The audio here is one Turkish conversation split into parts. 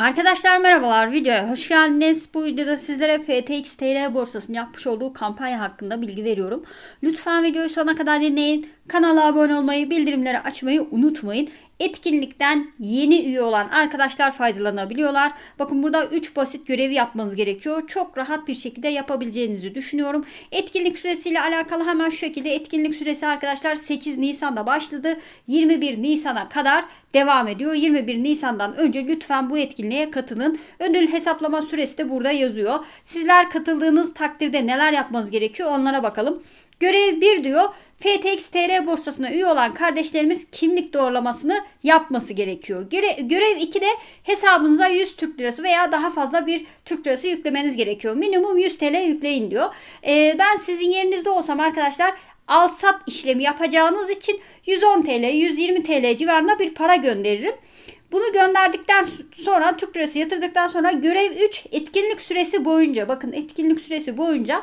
Arkadaşlar merhabalar videoya hoş geldiniz. Bu videoda sizlere FTX TL borsasının yapmış olduğu kampanya hakkında bilgi veriyorum. Lütfen videoyu sona kadar dinleyin. Kanala abone olmayı, bildirimleri açmayı unutmayın etkinlikten yeni üye olan arkadaşlar faydalanabiliyorlar. Bakın burada 3 basit görevi yapmanız gerekiyor. Çok rahat bir şekilde yapabileceğinizi düşünüyorum. Etkinlik süresiyle alakalı hemen şu şekilde etkinlik süresi arkadaşlar 8 Nisan'da başladı. 21 Nisan'a kadar devam ediyor. 21 Nisan'dan önce lütfen bu etkinliğe katılın. Ödül hesaplama süresi de burada yazıyor. Sizler katıldığınız takdirde neler yapmanız gerekiyor onlara bakalım. Görev 1 diyor. FTX TR borsasına üye olan kardeşlerimiz kimlik doğrulamasını yapması gerekiyor. Göre, görev de hesabınıza 100 Türk Lirası veya daha fazla bir Türk Lirası yüklemeniz gerekiyor. Minimum 100 TL yükleyin diyor. Ee, ben sizin yerinizde olsam arkadaşlar al sat işlemi yapacağınız için 110 TL, 120 TL civarında bir para gönderirim. Bunu gönderdikten sonra Türk lirası yatırdıktan sonra görev 3 etkinlik süresi boyunca bakın etkinlik süresi boyunca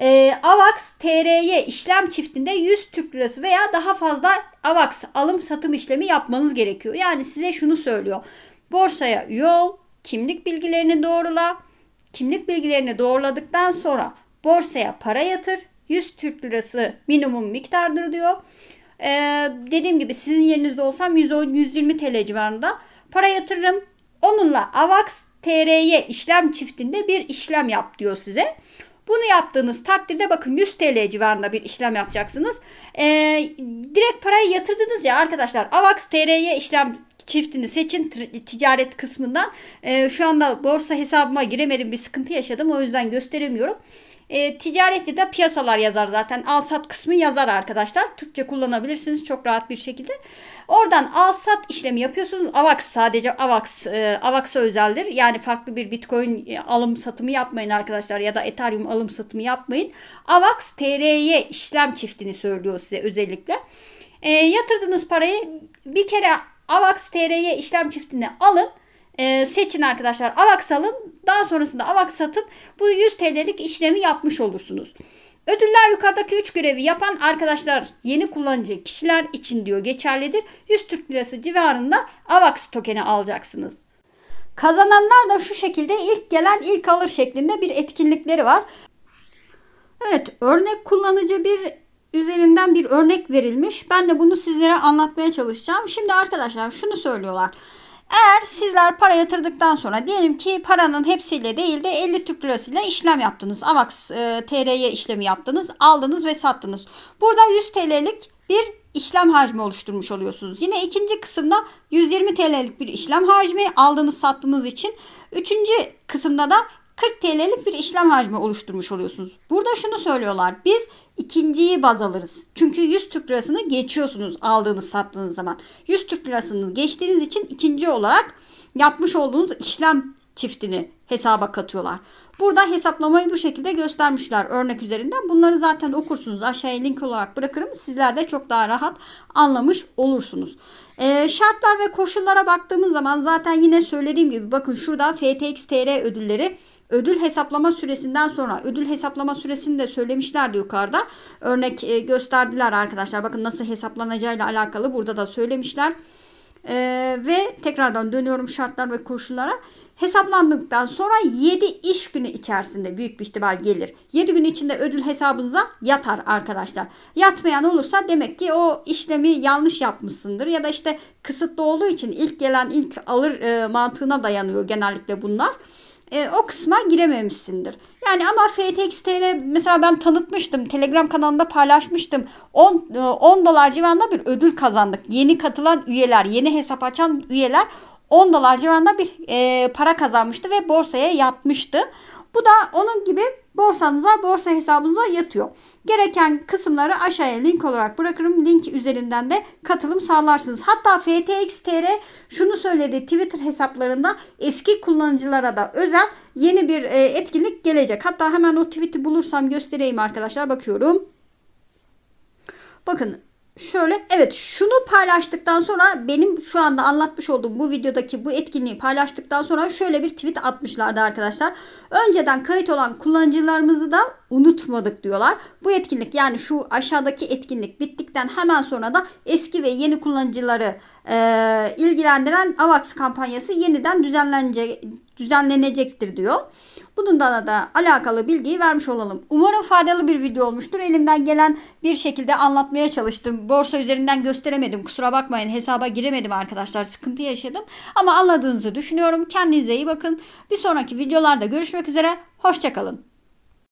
e, AVAX TRY işlem çiftinde 100 Türk Lirası veya daha fazla AVAX alım satım işlemi yapmanız gerekiyor. Yani size şunu söylüyor. Borsaya yol, kimlik bilgilerini doğrula. Kimlik bilgilerini doğruladıktan sonra borsaya para yatır. 100 Türk Lirası minimum miktardır diyor. Ee, dediğim gibi sizin yerinizde olsam 110, 120 TL civarında para yatırırım. Onunla AVAX TRY işlem çiftinde bir işlem yap diyor size. Bunu yaptığınız takdirde bakın 100 TL civarında bir işlem yapacaksınız. Ee, direkt parayı yatırdınız ya arkadaşlar AVAX TR'ye işlem çiftini seçin ticaret kısmından. E, şu anda borsa hesabıma giremedim bir sıkıntı yaşadım o yüzden gösteremiyorum. E, ticarette de piyasalar yazar zaten. Al-sat kısmı yazar arkadaşlar. Türkçe kullanabilirsiniz çok rahat bir şekilde. Oradan al-sat işlemi yapıyorsunuz. AVAX sadece AVAX, e, AVAX'a özeldir. Yani farklı bir Bitcoin e, alım satımı yapmayın arkadaşlar ya da Ethereum alım satımı yapmayın. AVAX TR'ye işlem çiftini söylüyor size özellikle. E, yatırdığınız parayı bir kere AVAX TR'ye işlem çiftini alın. E, seçin arkadaşlar AVAX alın. Daha sonrasında AVAX satıp bu 100 TL'lik işlemi yapmış olursunuz. Ödüller yukarıdaki 3 görevi yapan arkadaşlar yeni kullanıcı kişiler için diyor geçerlidir. 100 Türk Lirası civarında AVAX tokeni alacaksınız. Kazananlar da şu şekilde ilk gelen ilk alır şeklinde bir etkinlikleri var. Evet örnek kullanıcı bir üzerinden bir örnek verilmiş. Ben de bunu sizlere anlatmaya çalışacağım. Şimdi arkadaşlar şunu söylüyorlar. Eğer sizler para yatırdıktan sonra diyelim ki paranın hepsiyle değil de 50 Türk lirasıyla işlem yaptınız. AVAX e, TR'ye işlemi yaptınız, aldınız ve sattınız. Burada 100 TL'lik bir işlem hacmi oluşturmuş oluyorsunuz. Yine ikinci kısımda 120 TL'lik bir işlem hacmi aldınız sattınız için. Üçüncü kısımda da 40 TL'lik bir işlem hacmi oluşturmuş oluyorsunuz. Burada şunu söylüyorlar. Biz ikinciyi baz alırız. Çünkü 100 Türk lirasını geçiyorsunuz aldığınız sattığınız zaman. 100 Türk lirasını geçtiğiniz için ikinci olarak yapmış olduğunuz işlem çiftini hesaba katıyorlar. Burada hesaplamayı bu şekilde göstermişler örnek üzerinden. Bunları zaten okursunuz. Aşağıya link olarak bırakırım. Sizler de çok daha rahat anlamış olursunuz. E, şartlar ve koşullara baktığımız zaman zaten yine söylediğim gibi bakın şurada FTX TR ödülleri ödül hesaplama süresinden sonra ödül hesaplama süresini de söylemişlerdi yukarıda. Örnek e, gösterdiler arkadaşlar. Bakın nasıl hesaplanacağıyla alakalı burada da söylemişler. E, ve tekrardan dönüyorum şartlar ve koşullara. Hesaplandıktan sonra 7 iş günü içerisinde büyük bir ihtimal gelir. 7 gün içinde ödül hesabınıza yatar arkadaşlar. Yatmayan olursa demek ki o işlemi yanlış yapmışsındır. Ya da işte kısıtlı olduğu için ilk gelen ilk alır e, mantığına dayanıyor genellikle bunlar e, o kısma girememişsindir. Yani ama FTX.tr mesela ben tanıtmıştım. Telegram kanalında paylaşmıştım. 10, 10 e, dolar civarında bir ödül kazandık. Yeni katılan üyeler, yeni hesap açan üyeler 10 dolar civarında bir e, para kazanmıştı ve borsaya yatmıştı. Bu da onun gibi borsanıza, borsa hesabınıza yatıyor. Gereken kısımları aşağıya link olarak bırakırım. Link üzerinden de katılım sağlarsınız. Hatta FTX.tr şunu söyledi Twitter hesaplarında eski kullanıcılara da özel yeni bir e, etkinlik gelecek. Hatta hemen o tweet'i bulursam göstereyim arkadaşlar. Bakıyorum. Bakın şöyle evet şunu paylaştıktan sonra benim şu anda anlatmış olduğum bu videodaki bu etkinliği paylaştıktan sonra şöyle bir tweet atmışlardı arkadaşlar. Önceden kayıt olan kullanıcılarımızı da unutmadık diyorlar. Bu etkinlik yani şu aşağıdaki etkinlik bittikten hemen sonra da eski ve yeni kullanıcıları e, ilgilendiren AVAX kampanyası yeniden düzenlenecek, düzenlenecektir diyor. Bununla da alakalı bilgiyi vermiş olalım. Umarım faydalı bir video olmuştur. Elimden gelen bir şekilde anlatmaya çalıştım. Borsa üzerinden gösteremedim. Kusura bakmayın hesaba giremedim arkadaşlar. Sıkıntı yaşadım. Ama anladığınızı düşünüyorum. Kendinize iyi bakın. Bir sonraki videolarda görüşmek üzere. Hoşçakalın.